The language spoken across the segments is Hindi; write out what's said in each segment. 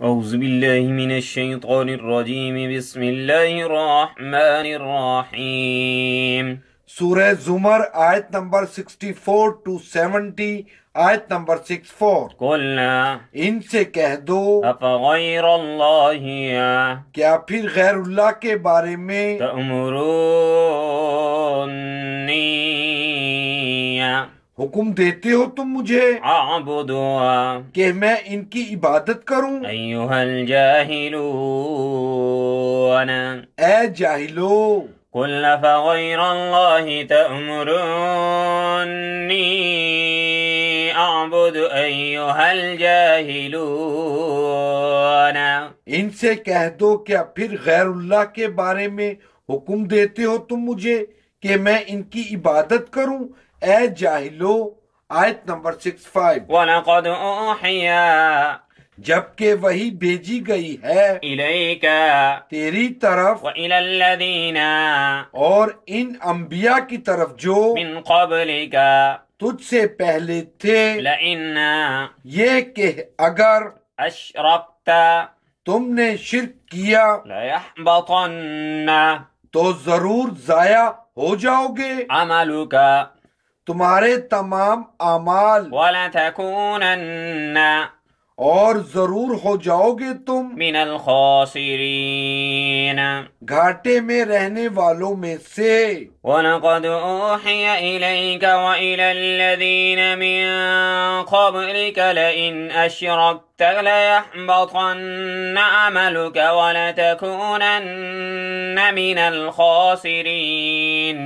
أعوذ بالله من الشيطان الرجيم بسم الله الرحمن الرحيم سورة زمر آیت نمبر 64 to 70 آیت نمبر 64 قلنا ان سے کہہ دو افغیر اللہ کیا پھر غیر اللہ کے بارے میں تأمرونی हुक्म देते हो तुम मुझे कि मैं इनकी इबादत करूं ए जाहिलो الله تأمرني الجاهلون इनसे कह दो क्या फिर गैर अल्लाह के बारे में हुक्म देते हो तुम मुझे कि मैं इनकी इबादत करूं ए जाहिलो आयत नंबर सिक्स फाइव जबकि वही भेजी गई है इलेका तेरी तरफ इलादीना और इन अम्बिया की तरफ जो मिन कबलिका तुझसे पहले थे ये के अगर अशरफता तुमने शिरक किया तो जरूर जाया हो जाओगे का تمہارے تمام اعمال ولا تكونن اور ضرور ہو جاؤ گے تم من الخاسرين گھاٹے میں رہنے والوں میں سے وَلَقَدْ أُوحِيَ إِلَيْكَ وَإِلَى الَّذِينَ مِن قَبْلِكَ لَئِنْ أَشْرَكْتَ لَيَحْبَطَنَّ عَمَلُكَ وَلَتَكُونَنَّ مِنَ الْخَاسِرِينَ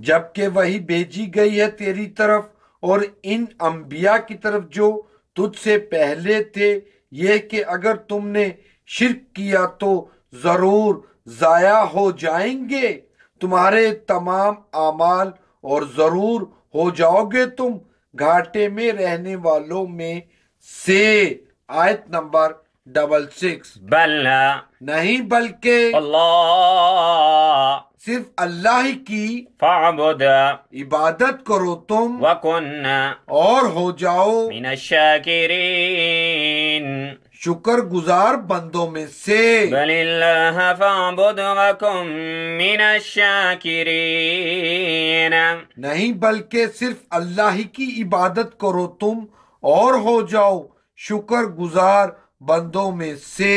जबकि वही भेजी गई है तेरी तरफ और इन अंबिया की तरफ जो तुझसे पहले थे ये कि अगर तुमने शिरक किया तो जरूर जाया हो जाएंगे तुम्हारे तमाम आमाल और जरूर हो जाओगे तुम घाटे में रहने वालों में से आयत नंबर डबल सिक्स बल नहीं बल्कि अल्लाह सिर्फ अल्लाह की फाबुद इबादत करो तुम वकुन और हो जाओ शाकिरीन शुक्र गुजार बंदों में से नहीं बल्कि सिर्फ अल्लाह की इबादत करो तुम और हो जाओ शुक्र गुजार बंदों में से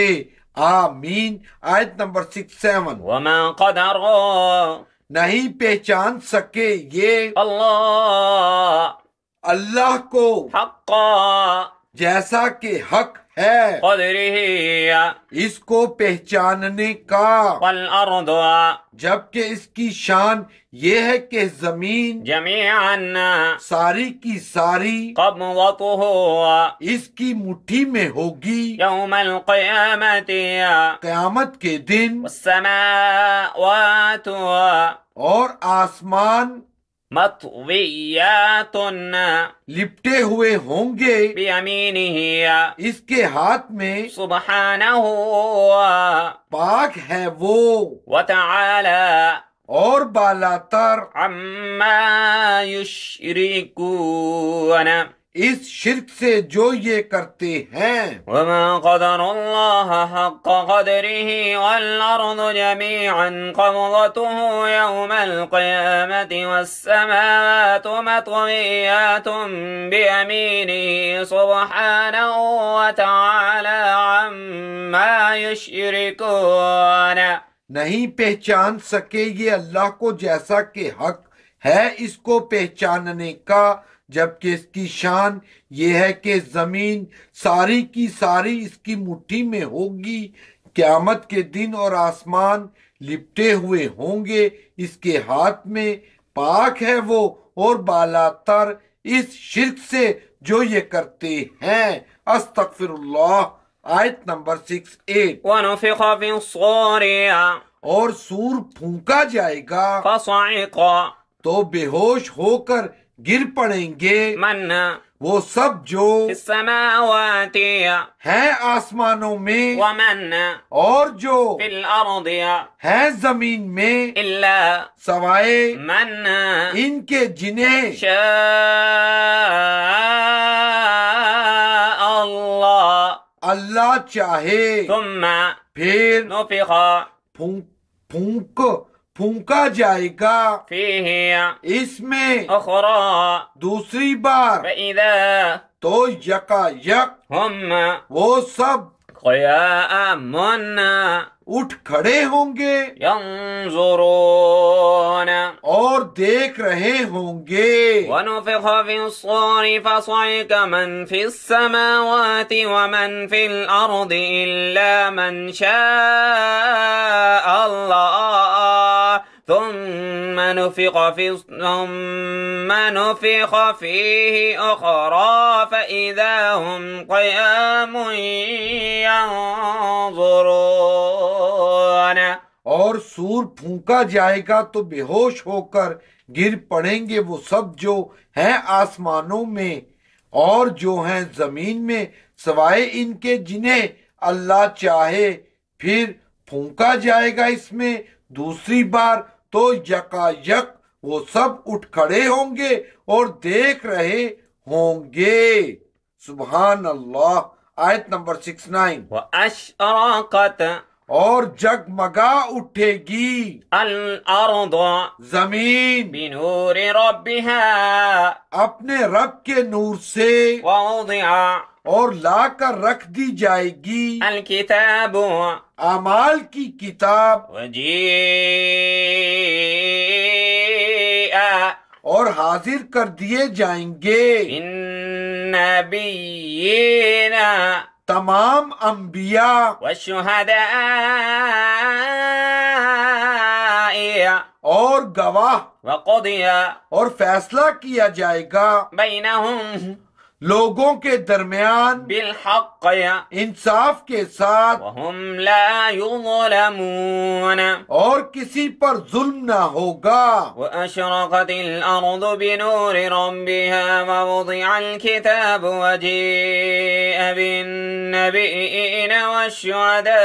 आमीन आयत नंबर सिक्स सेवन वमा नहीं पहचान सके ये अल्लाह अल्लाह को हक जैसा के हक है इसको पहचानने का जबकि इसकी शान ये है कि जमीन जमीन सारी की सारी कब तो हो इसकी मुट्ठी में होगी यौमल क्यामत के दिन समय और आसमान मतवियातुन लिपटे हुए होंगे इसके हाथ में सुबह पाक है वो वतआला और बालातर अम्मा युशरिकून इस शिरक से जो ये करते हैं नहीं पहचान सके ये अल्लाह को जैसा के हक है इसको पहचानने का जबकि इसकी शान ये है कि ज़मीन सारी की सारी इसकी मुट्ठी में होगी क्यामत के दिन और आसमान लिपटे हुए होंगे इसके हाथ में पाक है वो और बालातर इस शिरक से जो ये करते हैं अस्तफिर आयत नंबर सिक्स एट और सूर फूका जाएगा तो बेहोश होकर गिर पड़ेंगे मन वो सब जो है आसमानों में मन और जो है जमीन में इल्ला सवाए मन इनके जिन्हें अल्लाह अल्लाह चाहे तुम फिर फूंक फूंक फूका जाएगा इसमें दूसरी बार तो यका यक हम वो सब मन उठ खड़े होंगे ينظرون और देख रहे होंगे ونفخ في الصور فصعق من في السماوات ومن في الأرض إلا من شاء الله ثم نفخ في ثم نفخ فيه أخرى فإذا هم قيام ينظرون दूर फूका जाएगा तो बेहोश होकर गिर पड़ेंगे वो सब जो हैं आसमानों में और जो हैं जमीन में सवाए इनके जिन्हें अल्लाह चाहे फिर फूका जाएगा इसमें दूसरी बार तो यकायक वो सब उठ खड़े होंगे और देख रहे होंगे सुबहान अल्लाह आयत नंबर सिक्स नाइन और जगमगा उठेगी अल जमीन है अपने रब के नूर से और ला कर रख दी जाएगी अल किताब अमाल की किताब और हाजिर कर दिए जाएंगे इन ना तमाम अम्बिया वशुहदा और गवाह वकोदिया और फैसला किया जाएगा बैना لوگوں کے درمیان بالحق یا انصاف کے ساتھ وهم لا يظلمون اور کسی پر ظلم نہ ہوگا واشرقت الارض بنور ربها ووضع الكتاب وجيء بالنبيين والشهداء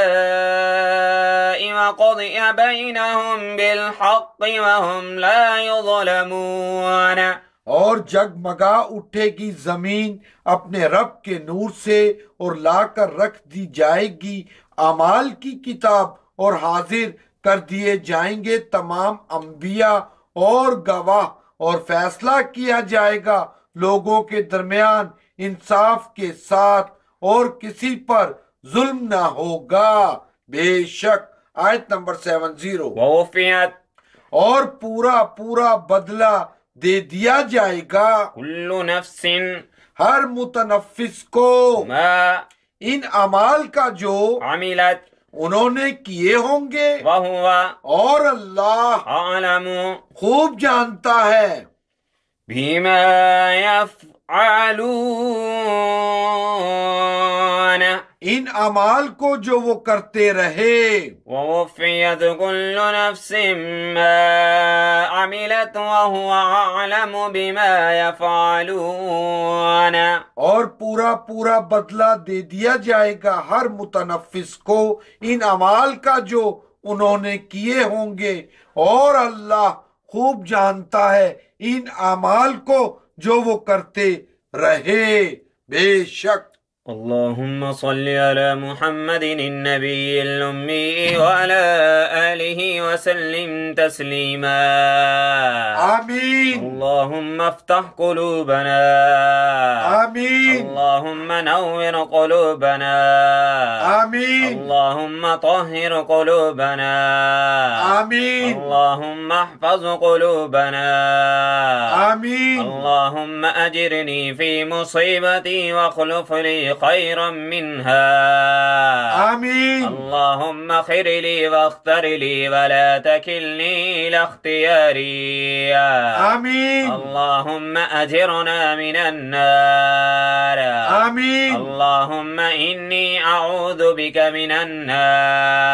وقضي بينهم بالحق وهم لا يظلمون और जगमगा उठेगी जमीन अपने रब के नूर से और लाकर रख दी जाएगी अमाल की किताब और हाजिर कर दिए जाएंगे तमाम अंबिया और गवाह और फैसला किया जाएगा लोगों के दरमियान इंसाफ के साथ और किसी पर जुल्म ना होगा बेशक आयत नंबर सेवन जीरो और पूरा पूरा बदला दे दिया जाएगा कुल्लू नफसिन हर मुतनफिस को इन अमाल का जो अमीलत उन्होंने किए होंगे वह हुआ और अल्लाह आलम खूब जानता है भीमा इन अमाल को जो वो करते रहे और पूरा पूरा बदला दे दिया जाएगा हर मुतनफिस को इन अमाल का जो उन्होंने किए होंगे और अल्लाह खूब जानता है इन अमाल को जो वो करते रहे बेशक اللهم صل على محمد النبي الأمي وعلى آله وسلم تسليما آمين اللهم افتح قلوبنا آمين اللهم نور قلوبنا آمين اللهم طهر قلوبنا آمين اللهم احفظ قلوبنا آمين اللهم أجرني في مصيبتي واخلف لي خيرا منها آمين اللهم خر لي واختر لي ولا تكلني إلى اختياري آمين اللهم أجرنا من النار آمين اللهم إني أعوذ بك من النار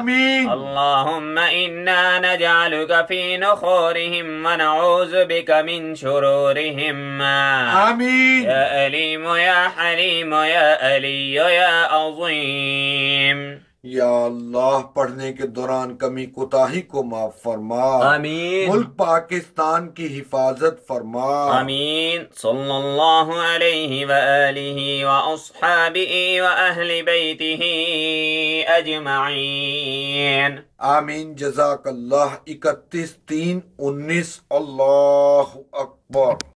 آمين اللهم إنا نجعلك في نخورهم ونعوذ بك من شرورهم آمين يا أليم يا حليم يا ألي يا عظيم या अल्लाह पढ़ने के दौरान कमी कोताही को माफ फरमा आमीन मुल्क पाकिस्तान की हिफाजत फरमा आमीन सल्लल्लाहु अलैहि व आलिहि व अस्हाबिही व अहली बैतिही अजमाइन आमीन जजाकल्लाह इकतीस तीन उन्नीस अल्लाह अकबर